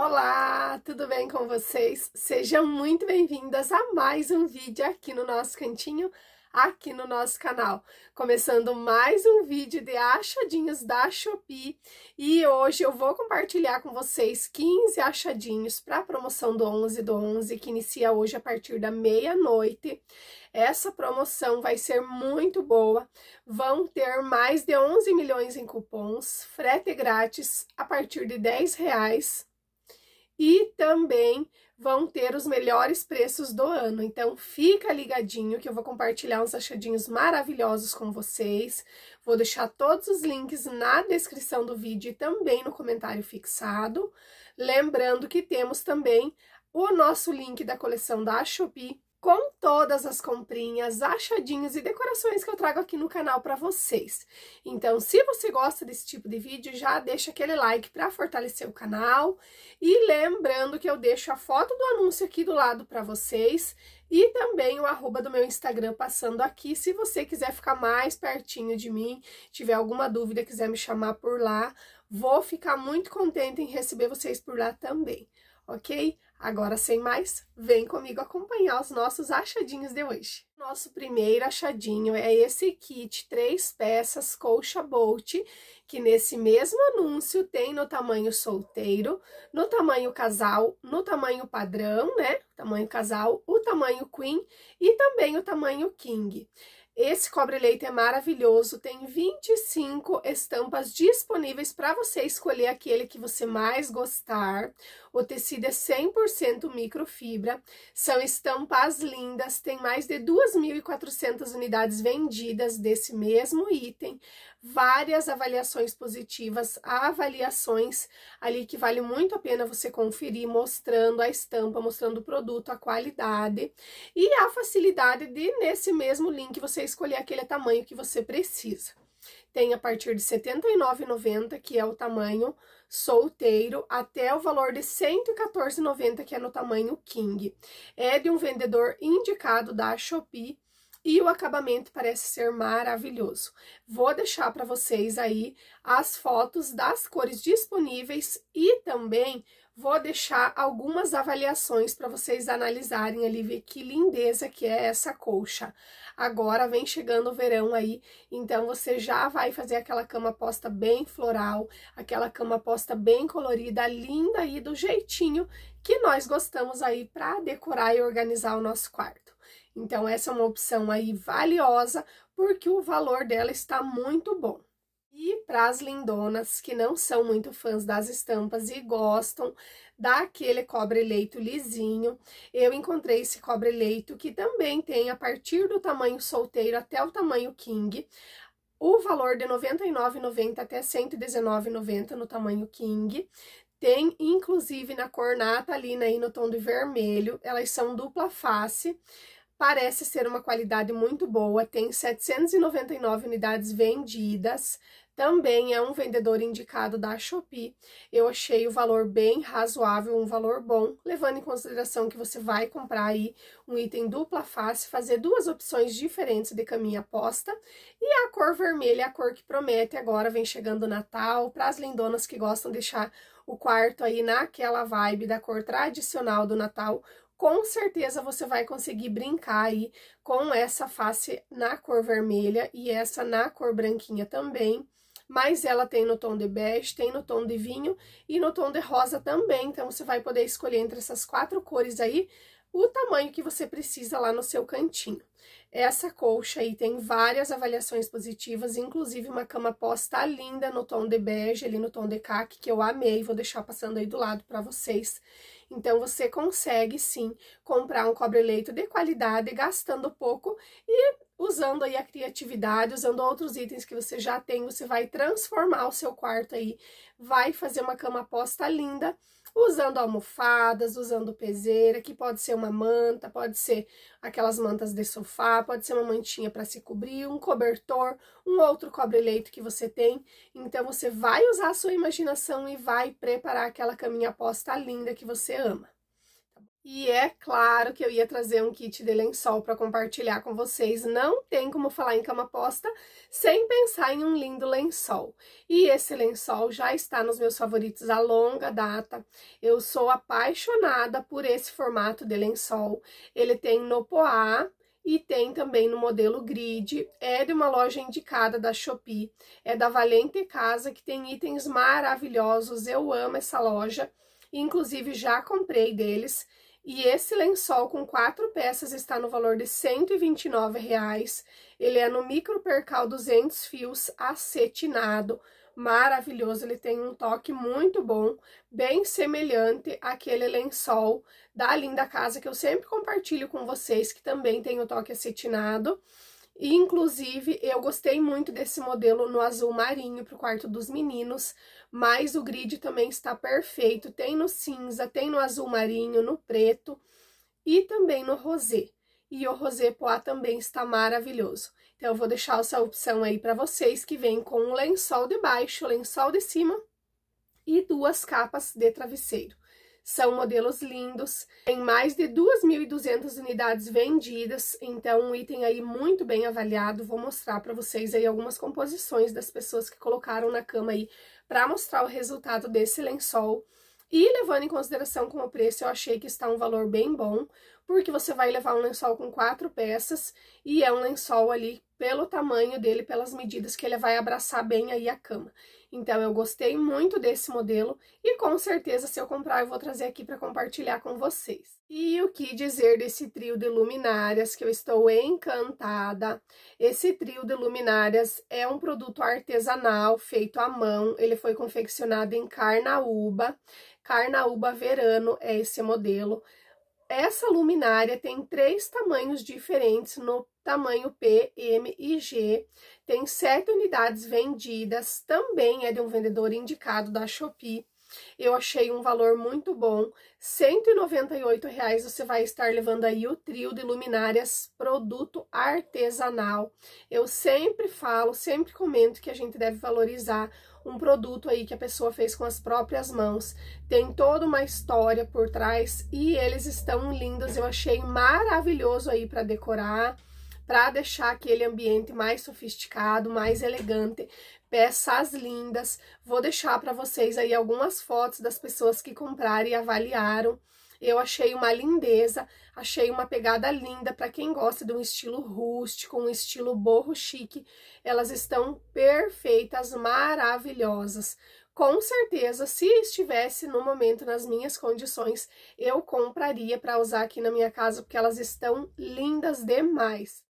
Olá, tudo bem com vocês? Sejam muito bem-vindas a mais um vídeo aqui no nosso cantinho, aqui no nosso canal. Começando mais um vídeo de achadinhos da Shopee e hoje eu vou compartilhar com vocês 15 achadinhos para a promoção do 11 do 11 que inicia hoje a partir da meia-noite. Essa promoção vai ser muito boa. Vão ter mais de 11 milhões em cupons, frete grátis a partir de 10 reais e também vão ter os melhores preços do ano. Então fica ligadinho que eu vou compartilhar uns achadinhos maravilhosos com vocês. Vou deixar todos os links na descrição do vídeo e também no comentário fixado. Lembrando que temos também o nosso link da coleção da Shopee com todas as comprinhas, achadinhos e decorações que eu trago aqui no canal para vocês. Então, se você gosta desse tipo de vídeo, já deixa aquele like para fortalecer o canal. E lembrando que eu deixo a foto do anúncio aqui do lado para vocês e também o arroba do meu Instagram passando aqui, se você quiser ficar mais pertinho de mim, tiver alguma dúvida, quiser me chamar por lá, vou ficar muito contente em receber vocês por lá também, ok? Agora, sem mais, vem comigo acompanhar os nossos achadinhos de hoje. Nosso primeiro achadinho é esse kit três peças colcha bolt, que nesse mesmo anúncio tem no tamanho solteiro, no tamanho casal, no tamanho padrão, né? tamanho casal, o tamanho queen e também o tamanho king. Esse cobre-leite é maravilhoso, tem 25 estampas disponíveis para você escolher aquele que você mais gostar. O tecido é 100% microfibra, são estampas lindas, tem mais de 2.400 unidades vendidas desse mesmo item, várias avaliações positivas, avaliações ali que vale muito a pena você conferir, mostrando a estampa, mostrando o produto, a qualidade e a facilidade de, nesse mesmo link, você escolher aquele tamanho que você precisa. Tem a partir de R$ 79,90, que é o tamanho solteiro até o valor de R$ 114,90, que é no tamanho King. É de um vendedor indicado da Shopee e o acabamento parece ser maravilhoso. Vou deixar para vocês aí as fotos das cores disponíveis e também Vou deixar algumas avaliações para vocês analisarem ali, ver que lindeza que é essa colcha. Agora vem chegando o verão aí, então você já vai fazer aquela cama posta bem floral, aquela cama posta bem colorida, linda aí, do jeitinho que nós gostamos aí para decorar e organizar o nosso quarto. Então essa é uma opção aí valiosa, porque o valor dela está muito bom. E para as lindonas que não são muito fãs das estampas e gostam daquele cobre-leito lisinho, eu encontrei esse cobre-leito que também tem a partir do tamanho solteiro até o tamanho king, o valor de R$ 99,90 até R$ 119,90 no tamanho king. Tem, inclusive, na cor natalina né, aí no tom de vermelho, elas são dupla face, parece ser uma qualidade muito boa, tem 799 unidades vendidas, também é um vendedor indicado da Shopee. Eu achei o valor bem razoável, um valor bom, levando em consideração que você vai comprar aí um item dupla face, fazer duas opções diferentes de caminha posta. E a cor vermelha é a cor que promete agora, vem chegando o Natal, para as lindonas que gostam de deixar o quarto aí naquela vibe da cor tradicional do Natal, com certeza você vai conseguir brincar aí com essa face na cor vermelha e essa na cor branquinha também mas ela tem no tom de bege, tem no tom de vinho e no tom de rosa também. Então, você vai poder escolher entre essas quatro cores aí o tamanho que você precisa lá no seu cantinho. Essa colcha aí tem várias avaliações positivas, inclusive uma cama posta tá linda no tom de bege, ali no tom de caque, que eu amei, vou deixar passando aí do lado para vocês. Então, você consegue sim comprar um cobre-leito de qualidade, gastando pouco e usando aí a criatividade, usando outros itens que você já tem, você vai transformar o seu quarto aí, vai fazer uma cama posta linda, usando almofadas, usando peseira, que pode ser uma manta, pode ser aquelas mantas de sofá, pode ser uma mantinha para se cobrir, um cobertor, um outro cobre-leito que você tem. Então você vai usar a sua imaginação e vai preparar aquela caminha posta linda que você ama. E é claro que eu ia trazer um kit de lençol para compartilhar com vocês. Não tem como falar em cama posta sem pensar em um lindo lençol. E esse lençol já está nos meus favoritos há longa data. Eu sou apaixonada por esse formato de lençol. Ele tem no poá, e tem também no modelo grid, é de uma loja indicada da Shopee, é da Valente Casa, que tem itens maravilhosos, eu amo essa loja, inclusive já comprei deles, e esse lençol com quatro peças está no valor de R$ 129,00. Ele é no micro percal 200 fios acetinado. Maravilhoso, ele tem um toque muito bom, bem semelhante àquele lençol da linda casa que eu sempre compartilho com vocês, que também tem o toque acetinado. Inclusive, eu gostei muito desse modelo no azul marinho para o quarto dos meninos, mas o grid também está perfeito. Tem no cinza, tem no azul marinho, no preto e também no rosé. E o rosé poá também está maravilhoso. Então, eu vou deixar essa opção aí para vocês, que vem com um lençol de baixo, lençol de cima e duas capas de travesseiro. São modelos lindos, tem mais de 2.200 unidades vendidas, então um item aí muito bem avaliado. Vou mostrar para vocês aí algumas composições das pessoas que colocaram na cama aí para mostrar o resultado desse lençol. E levando em consideração como o preço, eu achei que está um valor bem bom, porque você vai levar um lençol com quatro peças e é um lençol ali pelo tamanho dele, pelas medidas que ele vai abraçar bem aí a cama. Então eu gostei muito desse modelo e com certeza se eu comprar eu vou trazer aqui para compartilhar com vocês. E o que dizer desse trio de luminárias que eu estou encantada. Esse trio de luminárias é um produto artesanal feito à mão, ele foi confeccionado em Carnaúba. Carnaúba Verano é esse modelo. Essa luminária tem três tamanhos diferentes no tamanho P, M e G. Tem sete unidades vendidas, também é de um vendedor indicado da Shopee. Eu achei um valor muito bom. R$ 198,00 reais você vai estar levando aí o trio de luminárias produto artesanal. Eu sempre falo, sempre comento que a gente deve valorizar um produto aí que a pessoa fez com as próprias mãos. Tem toda uma história por trás e eles estão lindos. Eu achei maravilhoso aí para decorar, para deixar aquele ambiente mais sofisticado, mais elegante. Peças lindas. Vou deixar para vocês aí algumas fotos das pessoas que compraram e avaliaram. Eu achei uma lindeza, achei uma pegada linda para quem gosta de um estilo rústico, um estilo borro chique. Elas estão perfeitas, maravilhosas. Com certeza, se estivesse no momento nas minhas condições, eu compraria para usar aqui na minha casa, porque elas estão lindas demais.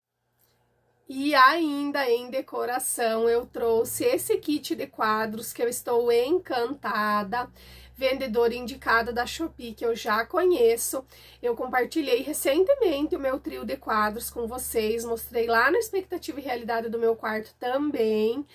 E ainda em decoração, eu trouxe esse kit de quadros que eu estou encantada vendedora indicada da Shopee que eu já conheço. Eu compartilhei recentemente o meu trio de quadros com vocês, mostrei lá na expectativa e realidade do meu quarto também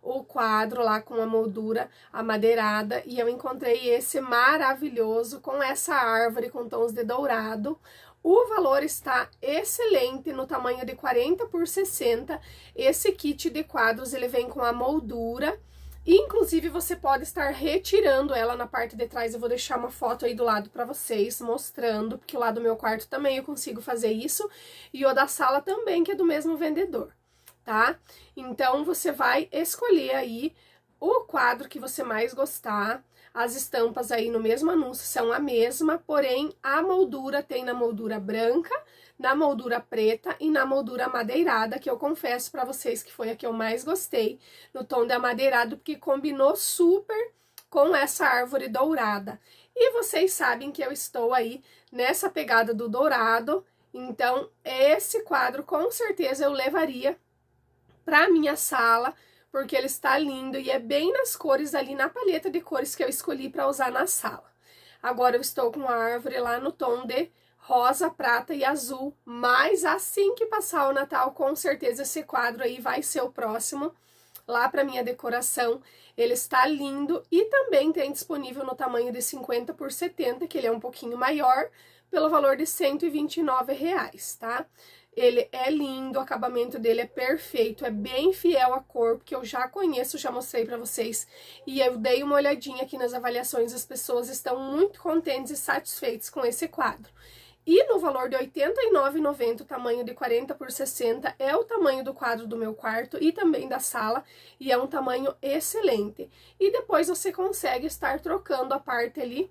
o quadro lá com a moldura amadeirada e eu encontrei esse maravilhoso com essa árvore com tons de dourado. O valor está excelente no tamanho de 40 por 60. Esse kit de quadros ele vem com a moldura Inclusive, você pode estar retirando ela na parte de trás. Eu vou deixar uma foto aí do lado para vocês, mostrando, porque lá do meu quarto também eu consigo fazer isso. E o da sala também, que é do mesmo vendedor, tá? Então, você vai escolher aí o quadro que você mais gostar. As estampas aí no mesmo anúncio são a mesma, porém, a moldura tem na moldura branca na moldura preta e na moldura madeirada, que eu confesso para vocês que foi a que eu mais gostei, no tom de amadeirado, porque combinou super com essa árvore dourada. E vocês sabem que eu estou aí nessa pegada do dourado, então esse quadro com certeza eu levaria para minha sala, porque ele está lindo e é bem nas cores ali, na palheta de cores que eu escolhi para usar na sala. Agora eu estou com a árvore lá no tom de rosa, prata e azul. Mas assim que passar o Natal, com certeza esse quadro aí vai ser o próximo lá para minha decoração. Ele está lindo e também tem disponível no tamanho de 50 por 70, que ele é um pouquinho maior, pelo valor de 129 reais, tá? Ele é lindo, o acabamento dele é perfeito, é bem fiel à cor, porque eu já conheço, já mostrei para vocês. E eu dei uma olhadinha aqui nas avaliações, as pessoas estão muito contentes e satisfeitas com esse quadro. E no valor de R$ 89,90, tamanho de 40 por 60, é o tamanho do quadro do meu quarto e também da sala, e é um tamanho excelente. E depois você consegue estar trocando a parte ali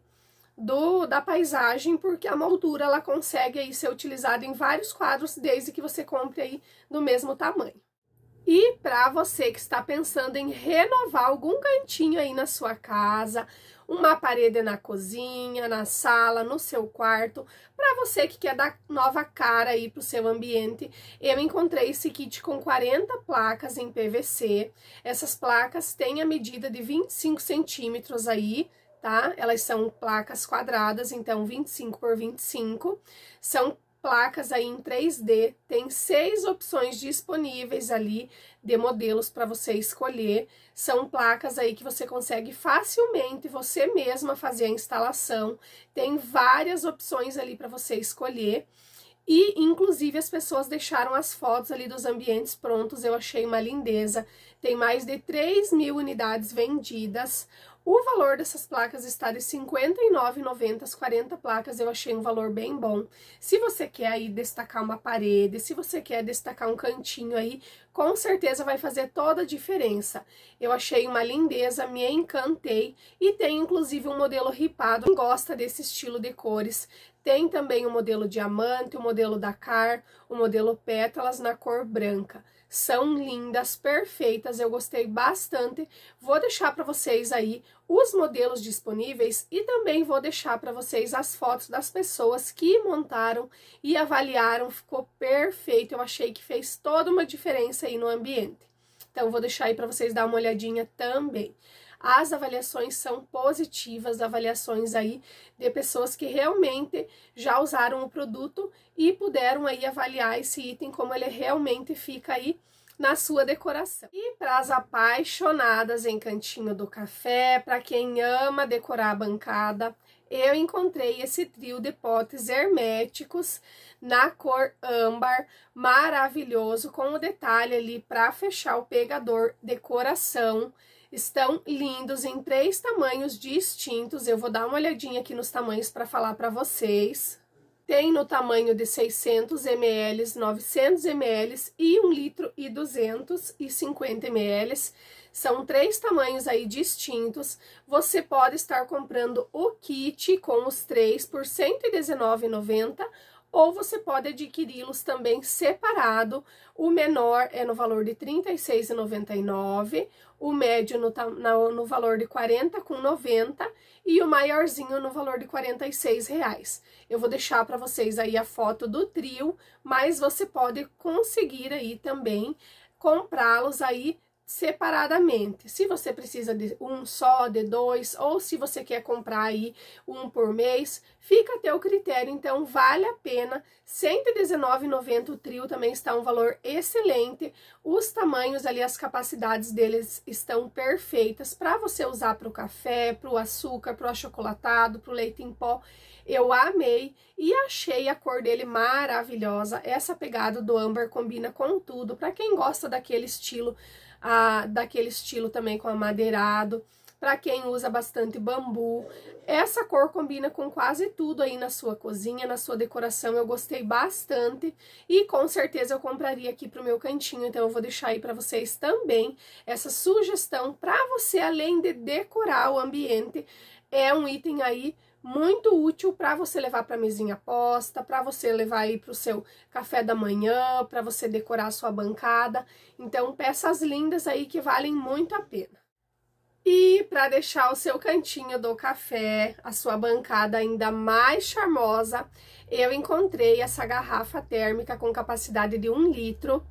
do da paisagem, porque a moldura ela consegue aí ser utilizada em vários quadros, desde que você compre aí do mesmo tamanho. E para você que está pensando em renovar algum cantinho aí na sua casa, uma parede na cozinha, na sala, no seu quarto, para você que quer dar nova cara aí para o seu ambiente. Eu encontrei esse kit com 40 placas em PVC. Essas placas têm a medida de 25 centímetros aí, tá? Elas são placas quadradas, então 25 por 25. São placas aí em 3D, tem seis opções disponíveis ali de modelos para você escolher. São placas aí que você consegue facilmente você mesma fazer a instalação. Tem várias opções ali para você escolher. E, inclusive, as pessoas deixaram as fotos ali dos ambientes prontos, eu achei uma lindeza. Tem mais de 3 mil unidades vendidas. O valor dessas placas está de R$ 59,90, as 40 placas eu achei um valor bem bom. Se você quer aí destacar uma parede, se você quer destacar um cantinho aí, com certeza vai fazer toda a diferença. Eu achei uma lindeza, me encantei e tem inclusive um modelo ripado. Quem gosta desse estilo de cores tem também o modelo diamante, o modelo Dakar, o modelo pétalas na cor branca. São lindas, perfeitas, eu gostei bastante. Vou deixar para vocês aí os modelos disponíveis e também vou deixar para vocês as fotos das pessoas que montaram e avaliaram. Ficou perfeito, eu achei que fez toda uma diferença aí no ambiente. Então, vou deixar aí para vocês dar uma olhadinha também as avaliações são positivas, avaliações aí de pessoas que realmente já usaram o produto e puderam aí avaliar esse item como ele realmente fica aí na sua decoração. E para as apaixonadas em cantinho do café, para quem ama decorar a bancada, eu encontrei esse trio de potes herméticos na cor âmbar, maravilhoso, com o um detalhe ali para fechar o pegador decoração Estão lindos em três tamanhos distintos. Eu vou dar uma olhadinha aqui nos tamanhos para falar para vocês. Tem no tamanho de 600 ml, 900 ml e 1 litro e 250 ml. São três tamanhos aí distintos. Você pode estar comprando o kit com os três por R$ 119,90 ou você pode adquiri-los também separado. O menor é no valor de R$ 36,99, o médio no, no valor de 40 com 90 e o maiorzinho no valor de 46 reais. Eu vou deixar para vocês aí a foto do trio, mas você pode conseguir aí também comprá-los aí separadamente. Se você precisa de um só, de dois, ou se você quer comprar aí um por mês, fica a teu critério, então vale a pena. R$ 119,90 o trio também está um valor excelente. Os tamanhos ali, as capacidades deles estão perfeitas para você usar para o café, para o açúcar, para o achocolatado, para o leite em pó. Eu amei e achei a cor dele maravilhosa. Essa pegada do âmbar combina com tudo. Para quem gosta daquele estilo daquele estilo também com amadeirado, para quem usa bastante bambu. Essa cor combina com quase tudo aí na sua cozinha, na sua decoração, eu gostei bastante e com certeza eu compraria aqui para o meu cantinho, então eu vou deixar aí para vocês também essa sugestão para você, além de decorar o ambiente, é um item aí muito útil para você levar para a mesinha posta, para você levar aí para o seu café da manhã, para você decorar a sua bancada. Então, peças lindas aí que valem muito a pena. E para deixar o seu cantinho do café, a sua bancada ainda mais charmosa, eu encontrei essa garrafa térmica com capacidade de 1 litro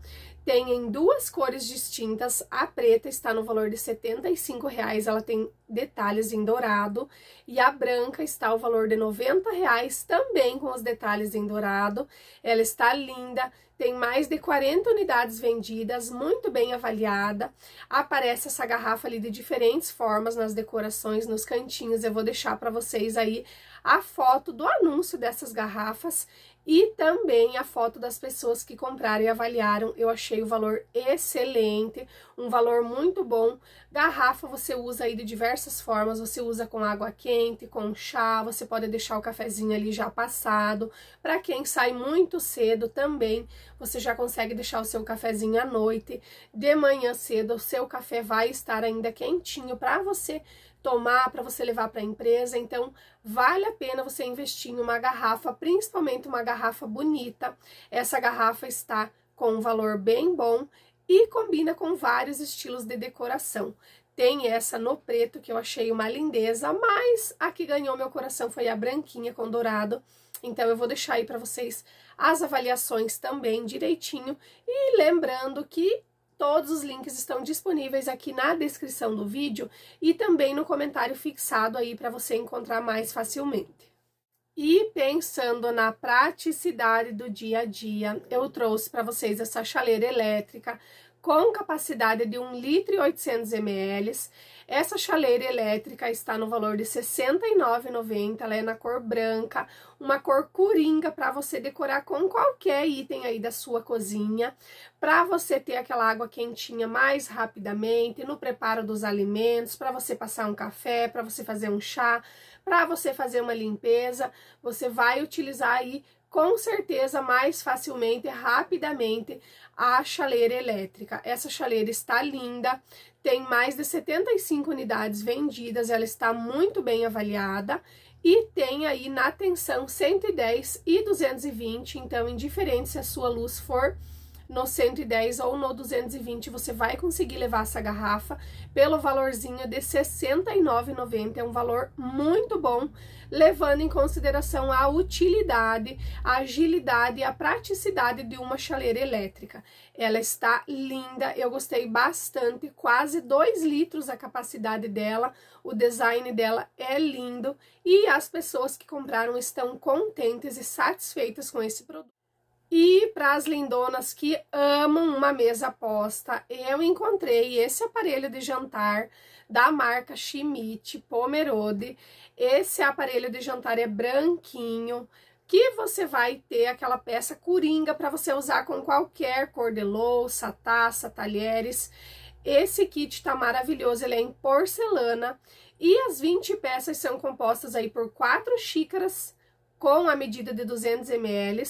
tem em duas cores distintas, a preta está no valor de R$ 75,00, ela tem detalhes em dourado, e a branca está no valor de R$ 90,00, também com os detalhes em dourado. Ela está linda, tem mais de 40 unidades vendidas, muito bem avaliada. Aparece essa garrafa ali de diferentes formas nas decorações, nos cantinhos. Eu vou deixar para vocês aí a foto do anúncio dessas garrafas e também a foto das pessoas que compraram e avaliaram, eu achei o valor excelente, um valor muito bom. Garrafa você usa aí de diversas formas, você usa com água quente, com chá, você pode deixar o cafezinho ali já passado. Para quem sai muito cedo também, você já consegue deixar o seu cafezinho à noite. De manhã cedo, o seu café vai estar ainda quentinho para você tomar, para você levar para a empresa. Então, vale a pena você investir em uma garrafa, principalmente uma garrafa bonita. Essa garrafa está com um valor bem bom e combina com vários estilos de decoração. Tem essa no preto, que eu achei uma lindeza, mas a que ganhou meu coração foi a branquinha com dourado. Então, eu vou deixar aí para vocês as avaliações também direitinho. E lembrando que Todos os links estão disponíveis aqui na descrição do vídeo e também no comentário fixado aí para você encontrar mais facilmente. E pensando na praticidade do dia a dia, eu trouxe para vocês essa chaleira elétrica com capacidade de 1 litro e 800 ml. Essa chaleira elétrica está no valor de R$ 69,90, ela é na cor branca, uma cor coringa para você decorar com qualquer item aí da sua cozinha, para você ter aquela água quentinha mais rapidamente no preparo dos alimentos, para você passar um café, para você fazer um chá, para você fazer uma limpeza, você vai utilizar aí com certeza mais facilmente, rapidamente, a chaleira elétrica. Essa chaleira está linda, tem mais de 75 unidades vendidas, ela está muito bem avaliada e tem aí na tensão 110 e 220, então indiferente se a sua luz for no 110 ou no 220, você vai conseguir levar essa garrafa pelo valorzinho de R$ 69,90. É um valor muito bom, levando em consideração a utilidade, a agilidade e a praticidade de uma chaleira elétrica. Ela está linda, eu gostei bastante, quase 2 litros a capacidade dela, o design dela é lindo e as pessoas que compraram estão contentes e satisfeitas com esse produto. E para as lindonas que amam uma mesa posta, eu encontrei esse aparelho de jantar da marca Schmidt Pomerode. Esse aparelho de jantar é branquinho, que você vai ter aquela peça coringa para você usar com qualquer cor de louça, taça, talheres. Esse kit está maravilhoso, ele é em porcelana e as 20 peças são compostas aí por quatro xícaras com a medida de 200 ml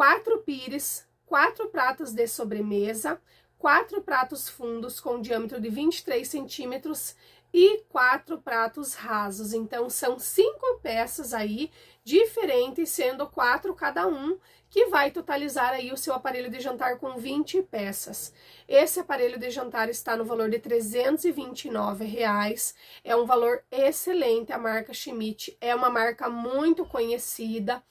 quatro pires, quatro pratos de sobremesa, quatro pratos fundos com diâmetro de 23 centímetros e quatro pratos rasos. Então, são cinco peças aí diferentes, sendo quatro cada um, que vai totalizar aí o seu aparelho de jantar com 20 peças. Esse aparelho de jantar está no valor de R$ 329, reais. é um valor excelente, a marca Schmidt é uma marca muito conhecida,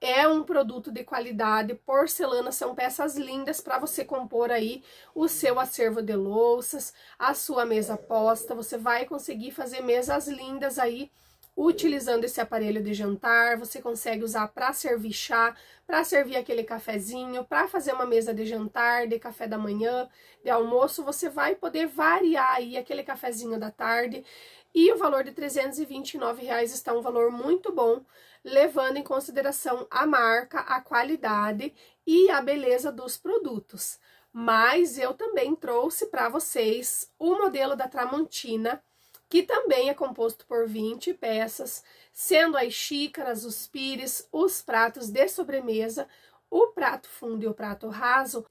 é um produto de qualidade, porcelana são peças lindas para você compor aí o seu acervo de louças, a sua mesa posta, você vai conseguir fazer mesas lindas aí utilizando esse aparelho de jantar, você consegue usar para servir chá, para servir aquele cafezinho, para fazer uma mesa de jantar, de café da manhã, de almoço, você vai poder variar aí aquele cafezinho da tarde e o valor de R$ 329 reais está um valor muito bom, levando em consideração a marca, a qualidade e a beleza dos produtos. Mas eu também trouxe para vocês o modelo da Tramontina, que também é composto por 20 peças, sendo as xícaras, os pires, os pratos de sobremesa, o prato fundo e o prato raso.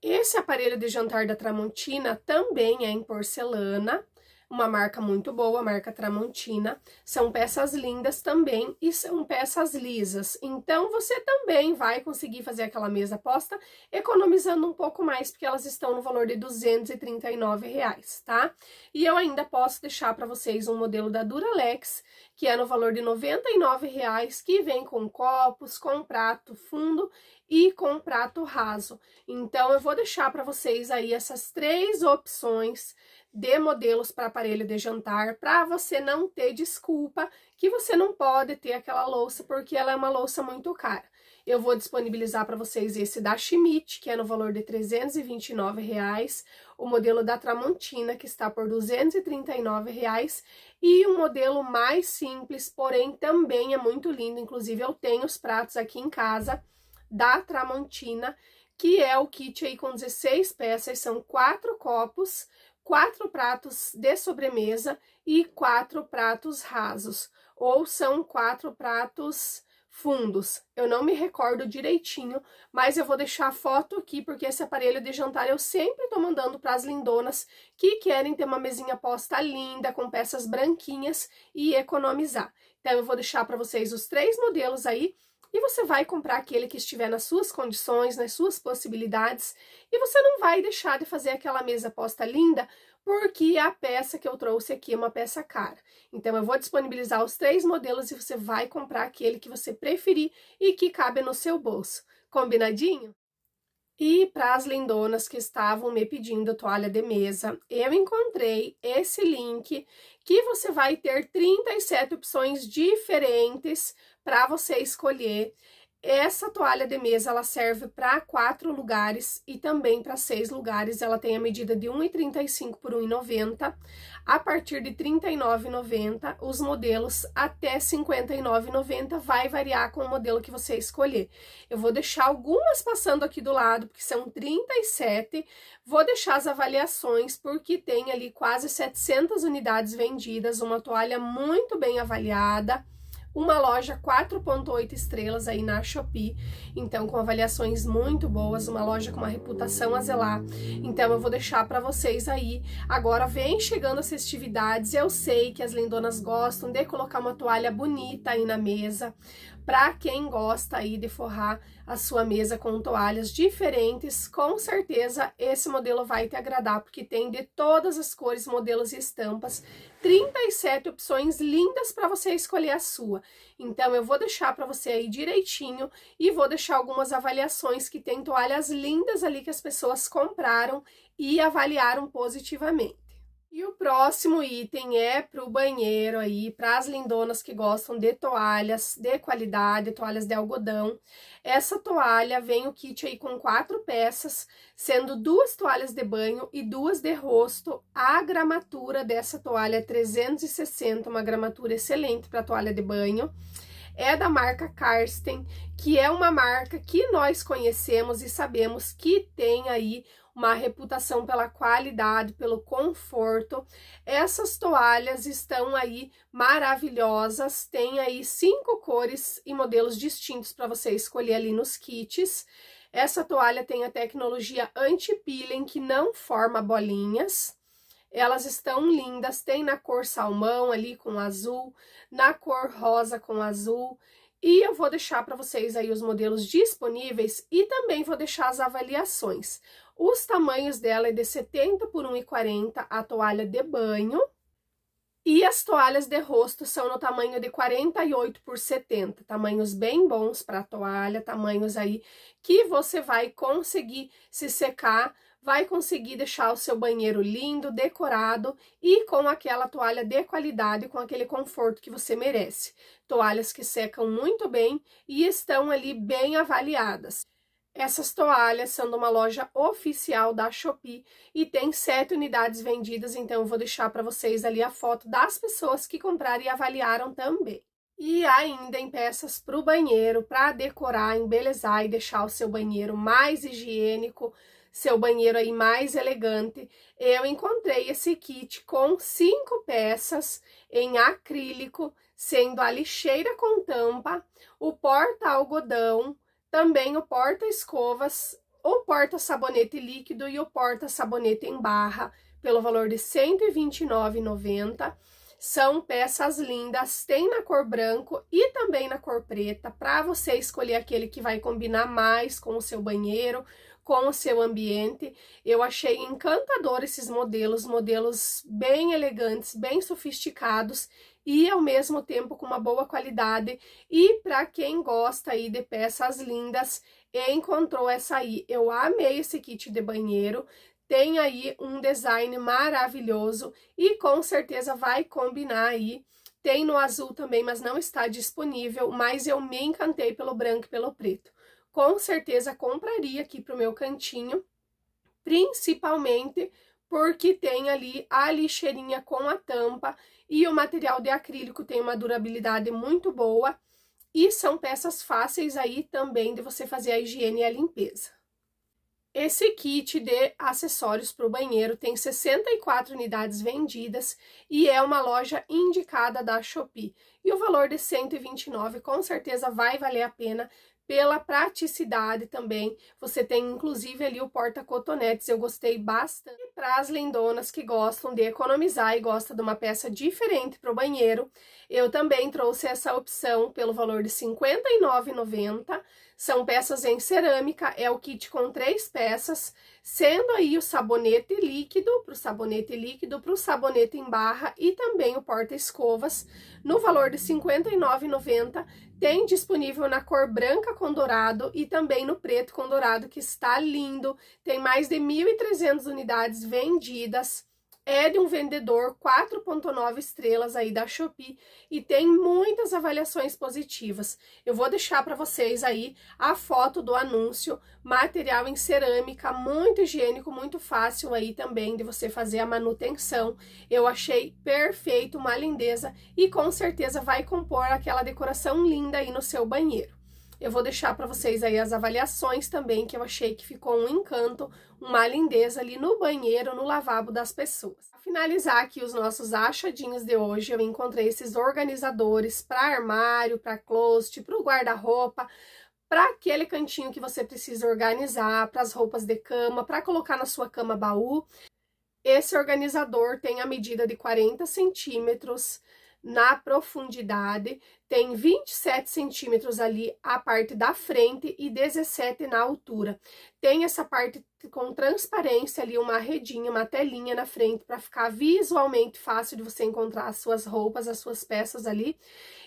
Esse aparelho de jantar da Tramontina também é em porcelana, uma marca muito boa, a marca Tramontina. São peças lindas também e são peças lisas. Então, você também vai conseguir fazer aquela mesa posta economizando um pouco mais, porque elas estão no valor de R$ 239, reais, tá? E eu ainda posso deixar para vocês um modelo da Duralex, que é no valor de R$ 99, reais, que vem com copos, com prato fundo e com prato raso. Então, eu vou deixar para vocês aí essas três opções de modelos para aparelho de jantar, para você não ter desculpa que você não pode ter aquela louça, porque ela é uma louça muito cara. Eu vou disponibilizar para vocês esse da Schmidt, que é no valor de R$ 329, reais, o modelo da Tramontina, que está por R$ 239, reais, e um modelo mais simples, porém também é muito lindo, inclusive eu tenho os pratos aqui em casa, da Tramontina, que é o kit aí com 16 peças, são quatro copos, quatro pratos de sobremesa e quatro pratos rasos, ou são quatro pratos fundos. Eu não me recordo direitinho, mas eu vou deixar a foto aqui, porque esse aparelho de jantar eu sempre tô mandando para as lindonas que querem ter uma mesinha posta linda, com peças branquinhas e economizar. Então, eu vou deixar para vocês os três modelos aí, e você vai comprar aquele que estiver nas suas condições, nas suas possibilidades, e você não vai deixar de fazer aquela mesa posta linda, porque a peça que eu trouxe aqui é uma peça cara. Então, eu vou disponibilizar os três modelos e você vai comprar aquele que você preferir e que cabe no seu bolso. Combinadinho? E para as lindonas que estavam me pedindo toalha de mesa, eu encontrei esse link que você vai ter 37 opções diferentes para você escolher. Essa toalha de mesa, ela serve para quatro lugares e também para seis lugares. Ela tem a medida de 1,35 por 1,90. A partir de R$ 39,90, os modelos até R$ 59,90 vai variar com o modelo que você escolher. Eu vou deixar algumas passando aqui do lado, porque são 37. Vou deixar as avaliações, porque tem ali quase 700 unidades vendidas, uma toalha muito bem avaliada uma loja 4.8 estrelas aí na Shopee, então com avaliações muito boas, uma loja com uma reputação a zelar. Então eu vou deixar para vocês aí. Agora vem chegando as festividades, eu sei que as lindonas gostam de colocar uma toalha bonita aí na mesa, para quem gosta aí de forrar a sua mesa com toalhas diferentes, com certeza esse modelo vai te agradar, porque tem de todas as cores, modelos e estampas, 37 opções lindas para você escolher a sua. Então, eu vou deixar para você aí direitinho e vou deixar algumas avaliações que tem toalhas lindas ali que as pessoas compraram e avaliaram positivamente. E o próximo item é para o banheiro aí, para as lindonas que gostam de toalhas de qualidade, toalhas de algodão. Essa toalha vem o kit aí com quatro peças, sendo duas toalhas de banho e duas de rosto. A gramatura dessa toalha é 360, uma gramatura excelente para toalha de banho é da marca Karsten, que é uma marca que nós conhecemos e sabemos que tem aí uma reputação pela qualidade, pelo conforto. Essas toalhas estão aí maravilhosas, tem aí cinco cores e modelos distintos para você escolher ali nos kits. Essa toalha tem a tecnologia anti-peeling que não forma bolinhas. Elas estão lindas, tem na cor salmão ali com azul, na cor rosa com azul e eu vou deixar para vocês aí os modelos disponíveis e também vou deixar as avaliações. Os tamanhos dela é de 70 por 1,40 a toalha de banho. E as toalhas de rosto são no tamanho de 48 por 70, tamanhos bem bons para toalha, tamanhos aí que você vai conseguir se secar, vai conseguir deixar o seu banheiro lindo, decorado e com aquela toalha de qualidade, com aquele conforto que você merece toalhas que secam muito bem e estão ali bem avaliadas. Essas toalhas são de uma loja oficial da Shopee e tem sete unidades vendidas, então eu vou deixar para vocês ali a foto das pessoas que compraram e avaliaram também. E ainda em peças para o banheiro, para decorar, embelezar e deixar o seu banheiro mais higiênico, seu banheiro aí mais elegante. Eu encontrei esse kit com cinco peças em acrílico sendo a lixeira com tampa, o porta-algodão, também o porta-escovas, o porta-sabonete líquido e o porta-sabonete em barra, pelo valor de R$ 129,90. São peças lindas, tem na cor branco e também na cor preta, para você escolher aquele que vai combinar mais com o seu banheiro, com o seu ambiente. Eu achei encantador esses modelos, modelos bem elegantes, bem sofisticados e ao mesmo tempo com uma boa qualidade. E para quem gosta aí de peças lindas, encontrou essa aí. Eu amei esse kit de banheiro. Tem aí um design maravilhoso e com certeza vai combinar aí. Tem no azul também, mas não está disponível, mas eu me encantei pelo branco e pelo preto. Com certeza compraria aqui para o meu cantinho, principalmente porque tem ali a lixeirinha com a tampa e o material de acrílico tem uma durabilidade muito boa e são peças fáceis aí também de você fazer a higiene e a limpeza. Esse kit de acessórios para o banheiro tem 64 unidades vendidas e é uma loja indicada da Shopee. E o valor de 129 com certeza vai valer a pena, pela praticidade também. Você tem inclusive ali o porta-cotonetes, eu gostei bastante. E para as lindonas que gostam de economizar e gostam de uma peça diferente para o banheiro, eu também trouxe essa opção pelo valor de R$ 59,90. São peças em cerâmica, é o kit com três peças, sendo aí o sabonete líquido, para o sabonete líquido, para o sabonete em barra e também o porta-escovas, no valor de R$ 59,90, tem disponível na cor branca com dourado e também no preto com dourado, que está lindo. Tem mais de 1.300 unidades vendidas é de um vendedor 4.9 estrelas aí da Shopee e tem muitas avaliações positivas. Eu vou deixar para vocês aí a foto do anúncio, material em cerâmica, muito higiênico, muito fácil aí também de você fazer a manutenção. Eu achei perfeito, uma lindeza e com certeza vai compor aquela decoração linda aí no seu banheiro. Eu vou deixar para vocês aí as avaliações também, que eu achei que ficou um encanto, uma lindeza ali no banheiro, no lavabo das pessoas. Para finalizar aqui os nossos achadinhos de hoje, eu encontrei esses organizadores para armário, para closet, para o guarda-roupa, para aquele cantinho que você precisa organizar, para as roupas de cama, para colocar na sua cama baú. Esse organizador tem a medida de 40 centímetros, na profundidade, tem 27 centímetros ali a parte da frente e 17 na altura. Tem essa parte com transparência ali, uma redinha, uma telinha na frente para ficar visualmente fácil de você encontrar as suas roupas, as suas peças ali.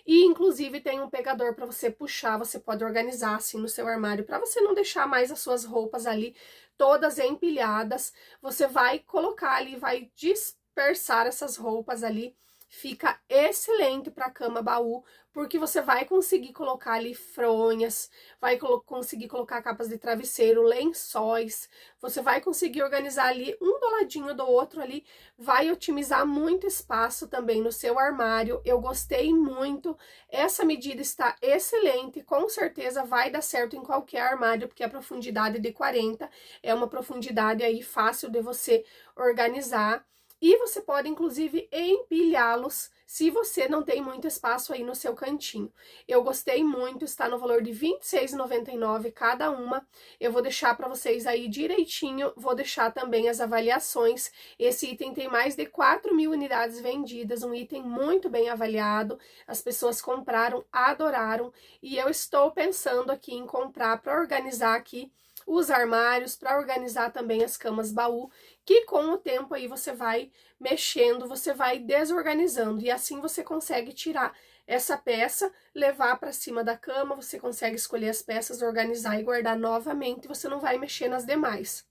E inclusive tem um pegador para você puxar, você pode organizar assim no seu armário para você não deixar mais as suas roupas ali todas empilhadas. Você vai colocar ali, vai dispersar essas roupas ali fica excelente para cama baú, porque você vai conseguir colocar ali fronhas, vai colo conseguir colocar capas de travesseiro, lençóis, você vai conseguir organizar ali um do ladinho do outro ali, vai otimizar muito espaço também no seu armário. Eu gostei muito, essa medida está excelente, com certeza vai dar certo em qualquer armário, porque a profundidade de 40 é uma profundidade aí fácil de você organizar. E você pode, inclusive, empilhá-los se você não tem muito espaço aí no seu cantinho. Eu gostei muito, está no valor de R$ 26,99 cada uma. Eu vou deixar para vocês aí direitinho, vou deixar também as avaliações. Esse item tem mais de 4 mil unidades vendidas, um item muito bem avaliado. As pessoas compraram, adoraram, e eu estou pensando aqui em comprar para organizar aqui os armários, para organizar também as camas baú, que com o tempo aí você vai mexendo, você vai desorganizando e assim você consegue tirar essa peça, levar para cima da cama, você consegue escolher as peças, organizar e guardar novamente, você não vai mexer nas demais.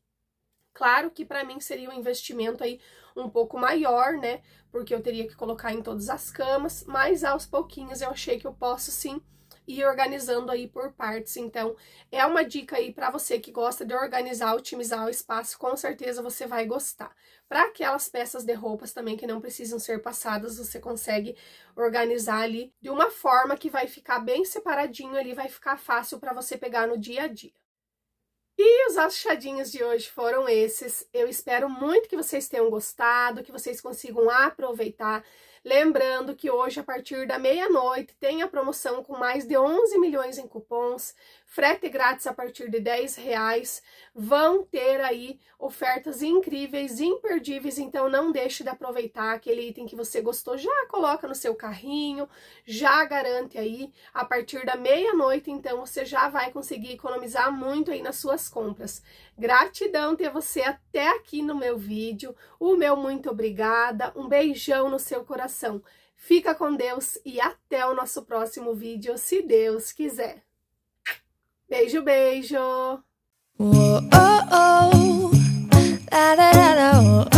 Claro que para mim seria um investimento aí um pouco maior, né? Porque eu teria que colocar em todas as camas, mas aos pouquinhos eu achei que eu posso sim e organizando aí por partes. Então, é uma dica aí para você que gosta de organizar, otimizar o espaço, com certeza você vai gostar. Para aquelas peças de roupas também que não precisam ser passadas, você consegue organizar ali de uma forma que vai ficar bem separadinho ali, vai ficar fácil para você pegar no dia a dia. E os achadinhos de hoje foram esses. Eu espero muito que vocês tenham gostado, que vocês consigam aproveitar. Lembrando que hoje, a partir da meia-noite, tem a promoção com mais de 11 milhões em cupons, frete grátis a partir de 10 reais. Vão ter aí ofertas incríveis, imperdíveis, então não deixe de aproveitar aquele item que você gostou, já coloca no seu carrinho, já garante aí. A partir da meia-noite, então, você já vai conseguir economizar muito aí nas suas compras. Gratidão ter você até aqui no meu vídeo. O meu muito obrigada. Um beijão no seu coração. Fica com Deus e até o nosso próximo vídeo, se Deus quiser. Beijo, beijo. Oh, oh. Oh,